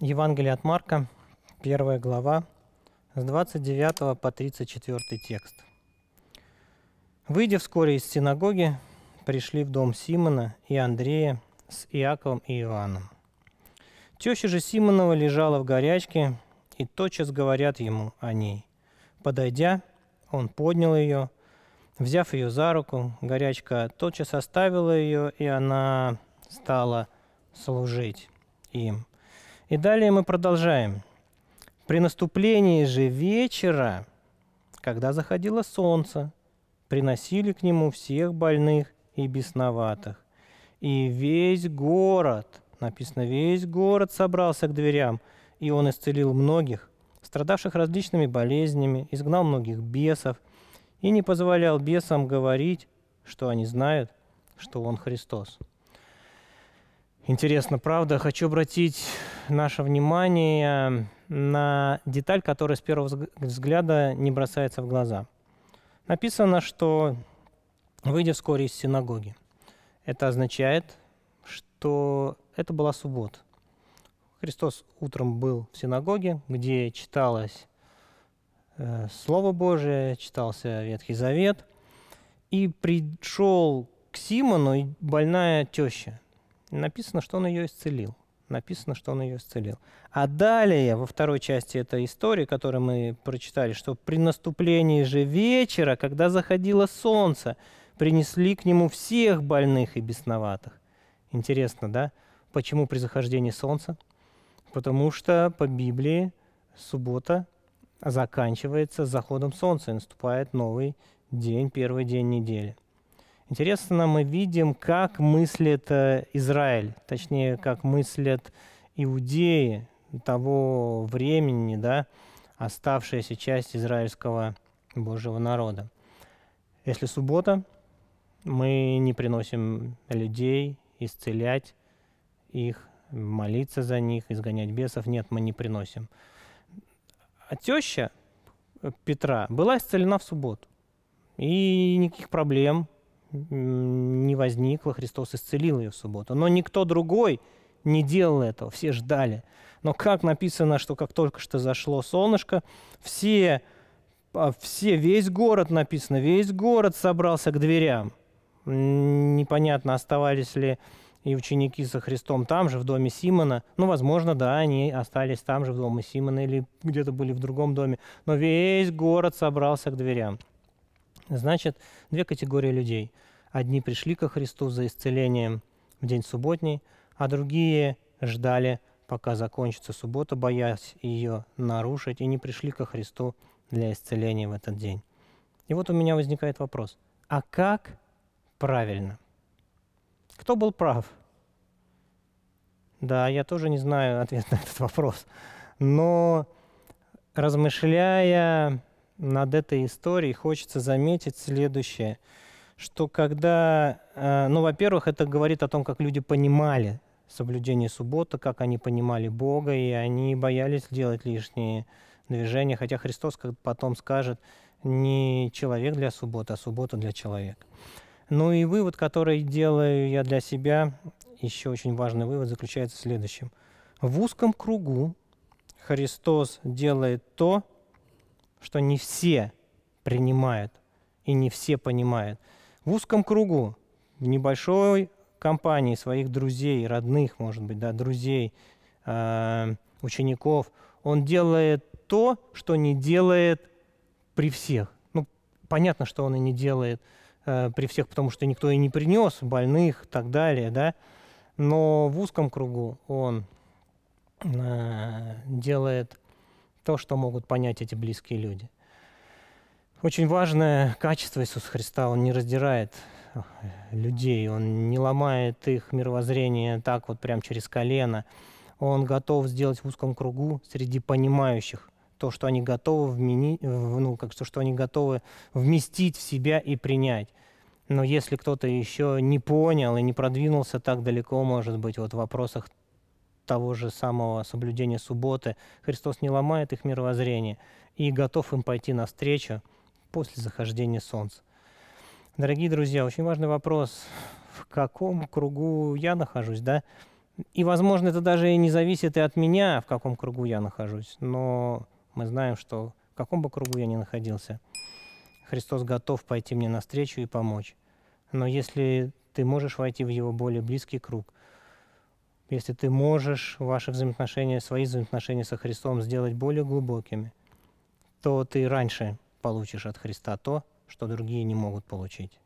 Евангелие от Марка, первая глава, с 29 по 34 текст. Выйдя вскоре из синагоги, пришли в дом Симона и Андрея с Иаковом и Иоанном. Теща же Симонова лежала в горячке, и тотчас говорят ему о ней. Подойдя, он поднял ее, взяв ее за руку, горячка тотчас оставила ее, и она стала служить им – и далее мы продолжаем. При наступлении же вечера, когда заходило солнце, приносили к нему всех больных и бесноватых. И весь город, написано, весь город собрался к дверям, и он исцелил многих, страдавших различными болезнями, изгнал многих бесов, и не позволял бесам говорить, что они знают, что он Христос. Интересно, правда. Хочу обратить наше внимание на деталь, которая с первого взгляда не бросается в глаза. Написано, что «выйдя вскоре из синагоги». Это означает, что это была суббота. Христос утром был в синагоге, где читалось э, Слово Божие, читался Ветхий Завет, и пришел к Симону больная теща – написано, что он ее исцелил. Написано, что он ее исцелил. А далее, во второй части этой истории, которую мы прочитали, что при наступлении же вечера, когда заходило солнце, принесли к нему всех больных и бесноватых. Интересно, да? Почему при захождении солнца? Потому что по Библии суббота заканчивается заходом солнца, и наступает новый день, первый день недели – Интересно, мы видим, как мыслит э, Израиль, точнее, как мыслят иудеи того времени, да, оставшаяся часть израильского Божьего народа. Если суббота, мы не приносим людей исцелять их, молиться за них, изгонять бесов. Нет, мы не приносим. А теща Петра была исцелена в субботу. И никаких проблем не возникла, Христос исцелил ее в субботу. Но никто другой не делал этого, все ждали. Но как написано, что как только что зашло солнышко, все, а, все весь город написано, весь город собрался к дверям. Непонятно, оставались ли и ученики со Христом там же, в доме Симона. Ну, возможно, да, они остались там же, в доме Симона, или где-то были в другом доме. Но весь город собрался к дверям. Значит, две категории людей. Одни пришли ко Христу за исцелением в день субботний, а другие ждали, пока закончится суббота, боясь ее нарушить, и не пришли ко Христу для исцеления в этот день. И вот у меня возникает вопрос, а как правильно? Кто был прав? Да, я тоже не знаю ответ на этот вопрос. Но размышляя над этой историей хочется заметить следующее, что когда, э, ну, во-первых, это говорит о том, как люди понимали соблюдение субботы, как они понимали Бога, и они боялись делать лишние движения, хотя Христос как потом скажет, не человек для субботы, а суббота для человека. Ну и вывод, который делаю я для себя, еще очень важный вывод, заключается в следующем. В узком кругу Христос делает то, что не все принимают и не все понимают. В узком кругу, в небольшой компании своих друзей, родных, может быть, да, друзей, а, учеников, он делает то, что не делает при всех. Ну, понятно, что он и не делает э, при всех, потому что никто и не принес больных и так далее, да. Но в узком кругу он э, делает то, что могут понять эти близкие люди. Очень важное качество Иисуса Христа, Он не раздирает э, людей, Он не ломает их мировоззрение так вот прям через колено. Он готов сделать в узком кругу среди понимающих то, что они готовы вмени... ну, как то, что они готовы вместить в себя и принять. Но если кто-то еще не понял и не продвинулся так далеко, может быть, вот в вопросах того же самого соблюдения субботы. Христос не ломает их мировоззрение и готов им пойти навстречу после захождения солнца. Дорогие друзья, очень важный вопрос, в каком кругу я нахожусь, да? И, возможно, это даже и не зависит и от меня, в каком кругу я нахожусь, но мы знаем, что в каком бы кругу я ни находился, Христос готов пойти мне навстречу и помочь. Но если ты можешь войти в его более близкий круг – если ты можешь ваши взаимоотношения, свои взаимоотношения со Христом сделать более глубокими, то ты раньше получишь от Христа то, что другие не могут получить.